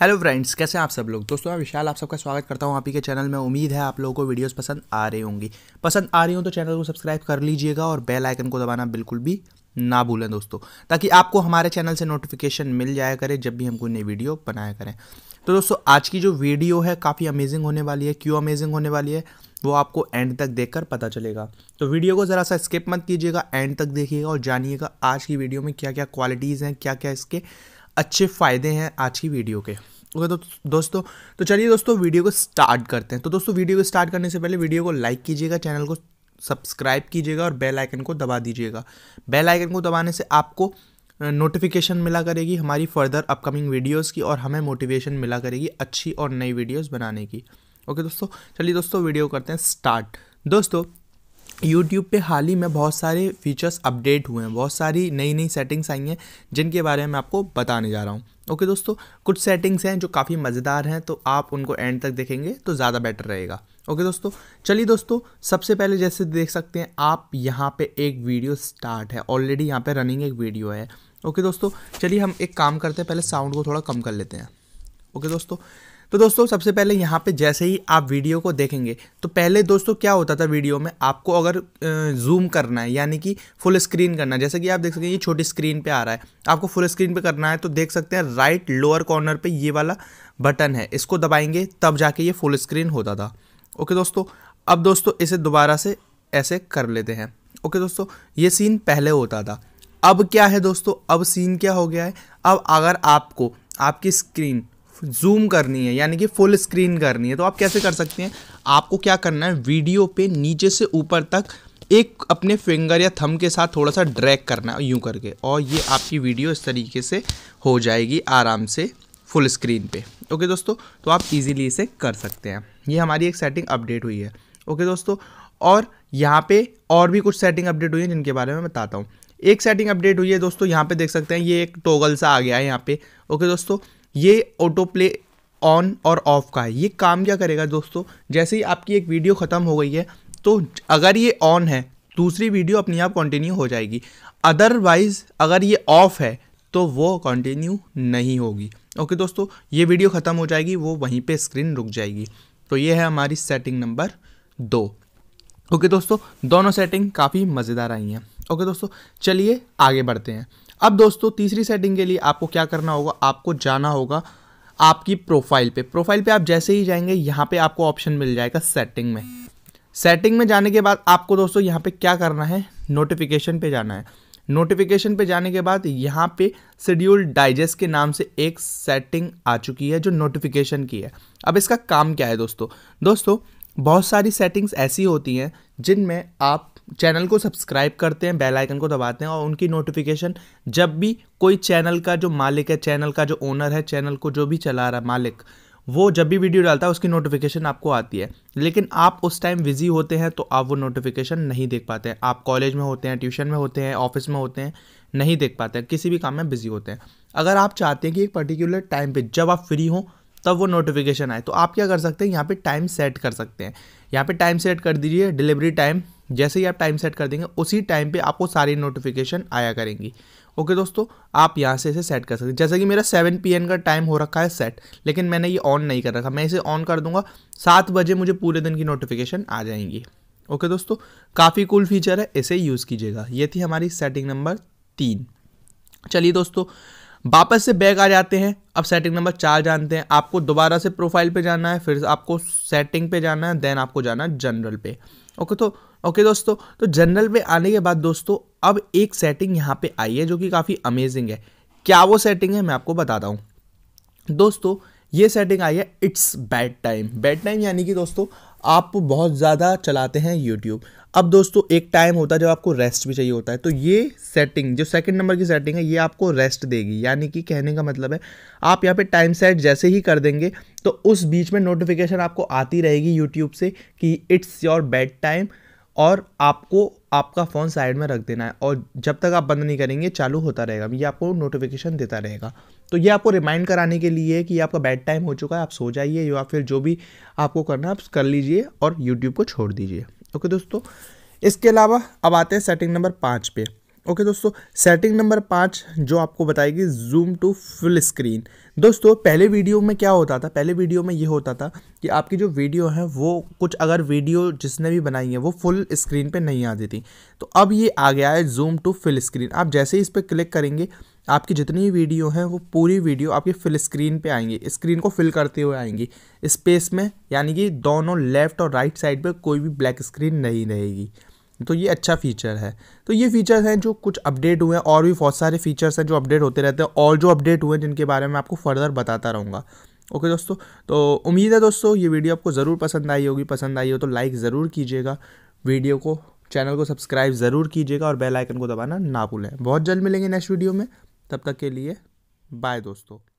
hello friends कैसे हैं आप सब लोग दोस्तों मैं विशाल आप सबका स्वागत करता हूं आप ही के चैनल में उम्मीद है आप लोगों को वीडियोस पसंद आ रही होंगी पसंद आ रही हो तो चैनल को सब्सक्राइब कर लीजिएगा और बेल आइकन को दबाना बिल्कुल भी ना भूलें दोस्तों ताकि आपको हमारे चैनल से नोटिफिकेशन मिल जाया करे जब भी हम कोई नई वीडियो बनाया करें तो दोस्तों आज की जो वीडियो है काफ़ी अमेजिंग होने वाली है क्यों अमेजिंग होने वाली है वो आपको एंड तक देख पता चलेगा तो वीडियो को ज़रा सा स्किप मत कीजिएगा एंड तक देखिएगा और जानिएगा आज की वीडियो में क्या क्या क्वालिटीज़ हैं क्या क्या इसके अच्छे फ़ायदे हैं आज की वीडियो के ओके तो दोस्तों तो चलिए दोस्तों वीडियो को स्टार्ट करते हैं तो दोस्तों वीडियो को स्टार्ट करने से पहले वीडियो को लाइक कीजिएगा चैनल को सब्सक्राइब कीजिएगा और बेल आइकन को दबा दीजिएगा बेल आइकन को दबाने से आपको नोटिफिकेशन मिला करेगी हमारी फर्दर अपकमिंग वीडियोस की और हमें मोटिवेशन मिला करेगी अच्छी और नई वीडियोस बनाने की ओके दोस्तों चलिए दोस्तों वीडियो करते हैं स्टार्ट दोस्तों यूट्यूब पे हाल ही में बहुत सारे फीचर्स अपडेट हुए हैं बहुत सारी नई नई सेटिंग्स आई हैं जिनके बारे में मैं आपको बताने जा रहा हूँ ओके दोस्तों कुछ सेटिंग्स हैं जो काफ़ी मज़ेदार हैं तो आप उनको एंड तक देखेंगे तो ज़्यादा बेटर रहेगा ओके दोस्तों चलिए दोस्तों सबसे पहले जैसे देख सकते हैं आप यहाँ पे एक वीडियो स्टार्ट है ऑलरेडी यहाँ पे रनिंग एक वीडियो है ओके दोस्तों चलिए हम एक काम करते हैं पहले साउंड को थोड़ा कम कर लेते हैं ओके दोस्तों तो दोस्तों सबसे पहले यहाँ पे जैसे ही आप वीडियो को देखेंगे तो पहले दोस्तों क्या होता था वीडियो में आपको अगर जूम करना है यानी कि फुल स्क्रीन करना है जैसे कि आप देख सकते हैं ये छोटी स्क्रीन पे आ रहा है आपको फुल स्क्रीन पे करना है तो देख सकते हैं राइट लोअर कॉर्नर पे ये वाला बटन है इसको दबाएंगे तब जाके ये फुल स्क्रीन होता था ओके दोस्तों अब दोस्तों इसे दोबारा से ऐसे कर लेते हैं ओके दोस्तों ये सीन पहले होता था अब क्या है दोस्तों अब सीन क्या हो गया है अब अगर आपको आपकी स्क्रीन जूम करनी है यानी कि फुल स्क्रीन करनी है तो आप कैसे कर सकते हैं आपको क्या करना है वीडियो पे नीचे से ऊपर तक एक अपने फिंगर या थम के साथ थोड़ा सा ड्रैग करना है यूँ करके और ये आपकी वीडियो इस तरीके से हो जाएगी आराम से फुल स्क्रीन पे ओके दोस्तों तो आप इजीली इसे कर सकते हैं ये हमारी एक सेटिंग अपडेट हुई है ओके दोस्तों और यहाँ पे और भी कुछ सेटिंग अपडेट हुई है जिनके बारे में बताता हूँ एक सेटिंग अपडेट हुई है दोस्तों यहाँ पे देख सकते हैं ये एक टोगल सा आ गया है यहाँ पे ओके दोस्तों ये ऑटो प्ले ऑन और ऑफ का है ये काम क्या करेगा दोस्तों जैसे ही आपकी एक वीडियो ख़त्म हो गई है तो अगर ये ऑन है दूसरी वीडियो अपने आप कंटिन्यू हो जाएगी अदरवाइज़ अगर ये ऑफ़ है तो वो कंटिन्यू नहीं होगी ओके दोस्तों ये वीडियो ख़त्म हो जाएगी वो वहीं पे स्क्रीन रुक जाएगी तो ये है हमारी सेटिंग नंबर दो ओके दोस्तों दोनों सेटिंग काफ़ी मज़ेदार आई हैं ओके दोस्तों चलिए आगे बढ़ते हैं अब दोस्तों तीसरी सेटिंग के लिए आपको क्या करना होगा आपको जाना होगा आपकी प्रोफाइल पे प्रोफाइल पे आप जैसे ही जाएंगे यहाँ पे आपको ऑप्शन मिल जाएगा सेटिंग में सेटिंग में जाने के बाद आपको दोस्तों यहाँ पे क्या करना है नोटिफिकेशन पे जाना है नोटिफिकेशन पे जाने के बाद यहाँ पे शेड्यूल डाइजेस्ट के नाम से एक सेटिंग आ चुकी है जो नोटिफिकेशन की है अब इसका काम क्या है दोस्तों दोस्तों बहुत सारी सेटिंग्स ऐसी होती हैं जिनमें आप चैनल को सब्सक्राइब करते हैं बेल आइकन को दबाते हैं और उनकी नोटिफिकेशन जब भी कोई चैनल का जो मालिक है चैनल का जो ओनर है चैनल को जो भी चला रहा है मालिक वो जब भी वीडियो डालता है उसकी नोटिफिकेशन आपको आती है लेकिन आप उस टाइम बिजी होते हैं तो आप वो नोटिफिकेशन नहीं देख पाते हैं आप कॉलेज में होते हैं ट्यूशन में होते हैं ऑफिस में होते हैं नहीं देख पाते हैं किसी भी काम में बिजी होते हैं अगर आप चाहते हैं कि एक पर्टिकुलर टाइम पे जब आप फ्री हों तब वो नोटिफिकेशन आए तो आप क्या कर सकते हैं यहाँ पे टाइम सेट कर सकते हैं यहाँ पे टाइम सेट कर दीजिए डिलीवरी टाइम जैसे ही आप टाइम सेट कर देंगे उसी टाइम पे आपको सारी नोटिफिकेशन आया करेंगी ओके दोस्तों आप यहाँ से इसे सेट कर सकते हैं जैसे कि मेरा 7 पी का टाइम हो रखा है सेट लेकिन मैंने ये ऑन नहीं कर रखा मैं इसे ऑन कर दूंगा सात बजे मुझे पूरे दिन की नोटिफिकेशन आ जाएंगी ओके दोस्तों काफ़ी कूल फीचर है इसे यूज़ कीजिएगा ये थी हमारी सेटिंग नंबर तीन चलिए दोस्तों वापस से बैग आ जाते हैं अब सेटिंग नंबर चार जानते हैं आपको दोबारा से प्रोफाइल पर जाना है फिर आपको सेटिंग पे जाना है देन आपको जाना है जनरल पर ओके तो ओके दोस्तों तो जनरल में आने के बाद दोस्तों अब एक सेटिंग यहाँ पे आई है जो कि काफ़ी अमेजिंग है क्या वो सेटिंग है मैं आपको बताता हूँ दोस्तों ये सेटिंग आई है it's bedtime bedtime यानी कि दोस्तों आप बहुत ज़्यादा चलाते हैं यूट्यूब अब दोस्तों एक टाइम होता है जब आपको रेस्ट भी चाहिए होता है तो ये सेटिंग जो सेकंड नंबर की सेटिंग है ये आपको रेस्ट देगी यानी कि कहने का मतलब है आप यहाँ पे टाइम सेट जैसे ही कर देंगे तो उस बीच में नोटिफिकेशन आपको आती रहेगी यूट्यूब से कि इट्स योर बेड टाइम और आपको आपका फ़ोन साइड में रख देना है और जब तक आप बंद नहीं करेंगे चालू होता रहेगा ये आपको नोटिफिकेशन देता रहेगा तो ये आपको रिमाइंड कराने के लिए कि आपका बैड टाइम हो चुका है आप सो जाइए या फिर जो भी आपको करना आप कर लीजिए और यूट्यूब को छोड़ दीजिए ओके दोस्तों इसके अलावा अब आते हैं सेटिंग नंबर पाँच पे ओके दोस्तों सेटिंग नंबर पाँच जो आपको बताएगी जूम टू फुल स्क्रीन दोस्तों पहले वीडियो में क्या होता था पहले वीडियो में ये होता था कि आपकी जो वीडियो है वो कुछ अगर वीडियो जिसने भी बनाई है वो फुल स्क्रीन पे नहीं आती थी तो अब ये आ गया है जूम टू फुल स्क्रीन आप जैसे ही इस पर क्लिक करेंगे आपकी जितनी वीडियो हैं वो पूरी वीडियो आपकी फुल स्क्रीन पर आएंगी स्क्रीन को फिल करते हुए आएंगी स्पेस में यानी कि दोनों लेफ्ट और राइट साइड पर कोई भी ब्लैक स्क्रीन नहीं रहेगी तो ये अच्छा फीचर है तो ये फीचर्स हैं जो कुछ अपडेट हुए हैं और भी बहुत सारे फीचर्स हैं जो अपडेट होते रहते हैं और जो अपडेट हुए हैं जिनके बारे में आपको फर्दर बताता रहूँगा ओके दोस्तों तो उम्मीद है दोस्तों ये वीडियो आपको ज़रूर पसंद आई होगी पसंद आई हो तो लाइक ज़रूर कीजिएगा वीडियो को चैनल को सब्सक्राइब ज़रूर कीजिएगा और बेल आइकन को दबाना ना भूलें बहुत जल्द मिलेंगे नेक्स्ट वीडियो में तब तक के लिए बाय दोस्तों